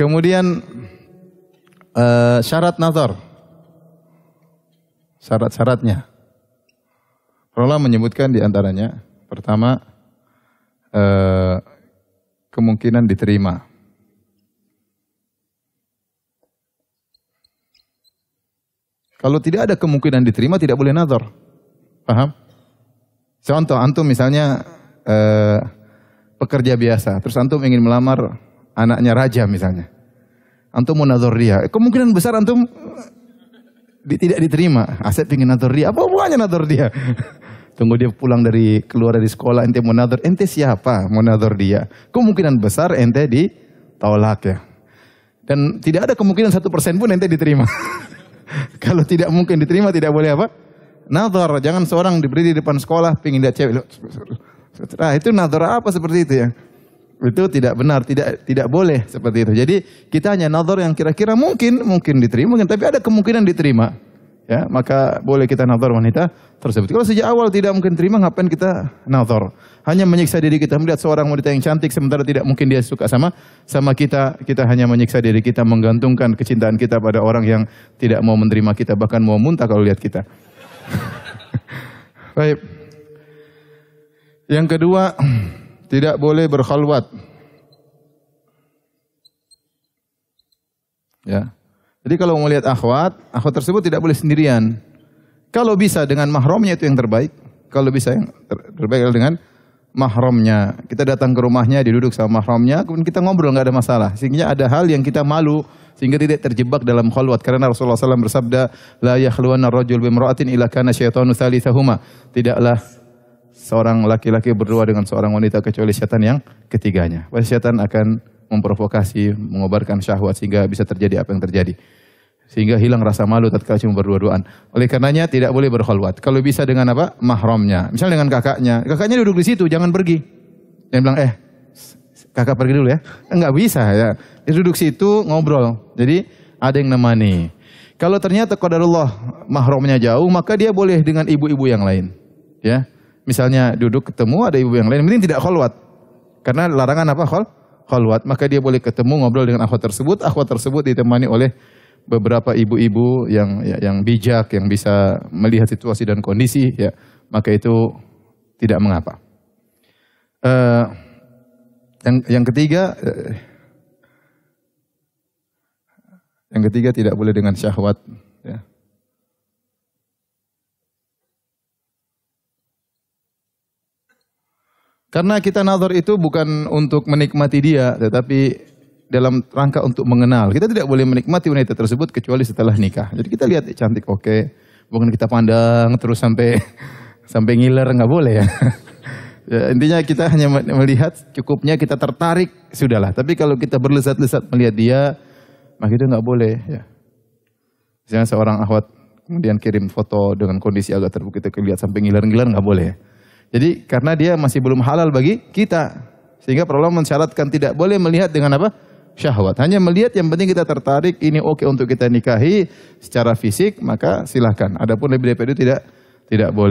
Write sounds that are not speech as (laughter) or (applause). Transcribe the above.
Kemudian uh, syarat nazar. Syarat-syaratnya. Rola menyebutkan diantaranya, pertama uh, kemungkinan diterima. Kalau tidak ada kemungkinan diterima tidak boleh nazar. Paham? Contoh antum misalnya uh, pekerja biasa, terus antum ingin melamar anaknya raja misalnya. Antum mau nazar dia, eh, kemungkinan besar antum eh, di, tidak diterima. Aset pingin nazar dia, apa hubungannya nazar dia? (laughs) Tunggu dia pulang dari keluar dari sekolah ente mau nazar, ente siapa mau nazar dia? Kemungkinan besar ente ditolak ya. Dan tidak ada kemungkinan satu persen pun ente diterima. (laughs) Kalau tidak mungkin diterima tidak boleh apa? Nazar, jangan seorang diberi di depan sekolah pingin dia cewek. (laughs) Nah, itu nazar apa seperti itu ya? itu tidak benar, tidak tidak boleh seperti itu. Jadi kita hanya nazar yang kira-kira mungkin mungkin diterima, mungkin, tapi ada kemungkinan diterima. Ya, maka boleh kita nazar wanita tersebut. Kalau sejak awal tidak mungkin terima, ngapain kita nazar? Hanya menyiksa diri kita melihat seorang wanita yang cantik sementara tidak mungkin dia suka sama sama kita. Kita hanya menyiksa diri kita menggantungkan kecintaan kita pada orang yang tidak mau menerima kita bahkan mau muntah kalau lihat kita. (laughs) Baik. Yang kedua, (clears throat) Tidak boleh berkhalwat. Ya. Jadi kalau mau lihat akhwat, akhwat tersebut tidak boleh sendirian. Kalau bisa dengan mahramnya itu yang terbaik. Kalau bisa yang ter terbaik adalah dengan mahramnya. Kita datang ke rumahnya, diduduk sama mahramnya, kemudian kita ngobrol nggak ada masalah. Sehingga ada hal yang kita malu sehingga tidak terjebak dalam khalwat karena Rasulullah SAW bersabda la yakhluwanna rajul bimra'atin illa kana syaitanu thalithahuma. Tidaklah seorang laki-laki berdua dengan seorang wanita kecuali setan yang ketiganya. Wah, setan akan memprovokasi, mengobarkan syahwat sehingga bisa terjadi apa yang terjadi. Sehingga hilang rasa malu tatkala cuma berdua-duaan. Oleh karenanya tidak boleh berkhulwat. Kalau bisa dengan apa? Mahramnya. Misal dengan kakaknya. Kakaknya duduk di situ, jangan pergi. Dia bilang, "Eh, kakak pergi dulu ya. Enggak bisa ya. Dia duduk situ ngobrol. Jadi ada yang nemani. Kalau ternyata qadarullah mahramnya jauh, maka dia boleh dengan ibu-ibu yang lain. Ya misalnya duduk ketemu ada ibu yang lain, mending tidak kholwat. Karena larangan apa khol? Kholwat. Maka dia boleh ketemu ngobrol dengan akhwat tersebut. Akhwat tersebut ditemani oleh beberapa ibu-ibu yang ya, yang bijak, yang bisa melihat situasi dan kondisi, ya maka itu tidak mengapa. Uh, yang yang ketiga, uh, yang ketiga tidak boleh dengan syahwat. Ya. Karena kita nazar itu bukan untuk menikmati dia, tetapi dalam rangka untuk mengenal. Kita tidak boleh menikmati wanita tersebut kecuali setelah nikah. Jadi kita lihat ya, cantik oke, okay. bukan kita pandang terus sampai (laughs) sampai ngiler nggak boleh ya. (laughs) ya. Intinya kita hanya melihat cukupnya kita tertarik sudahlah. Tapi kalau kita berlesat-lesat melihat dia, maka itu nggak boleh ya. Misalnya seorang ahwat kemudian kirim foto dengan kondisi agak terbuka kita lihat sampai ngiler-ngiler nggak boleh. Ya. Jadi karena dia masih belum halal bagi kita. Sehingga Allah mensyaratkan tidak boleh melihat dengan apa? syahwat. Hanya melihat yang penting kita tertarik, ini oke okay untuk kita nikahi secara fisik, maka silahkan. Adapun lebih daripada itu tidak tidak boleh.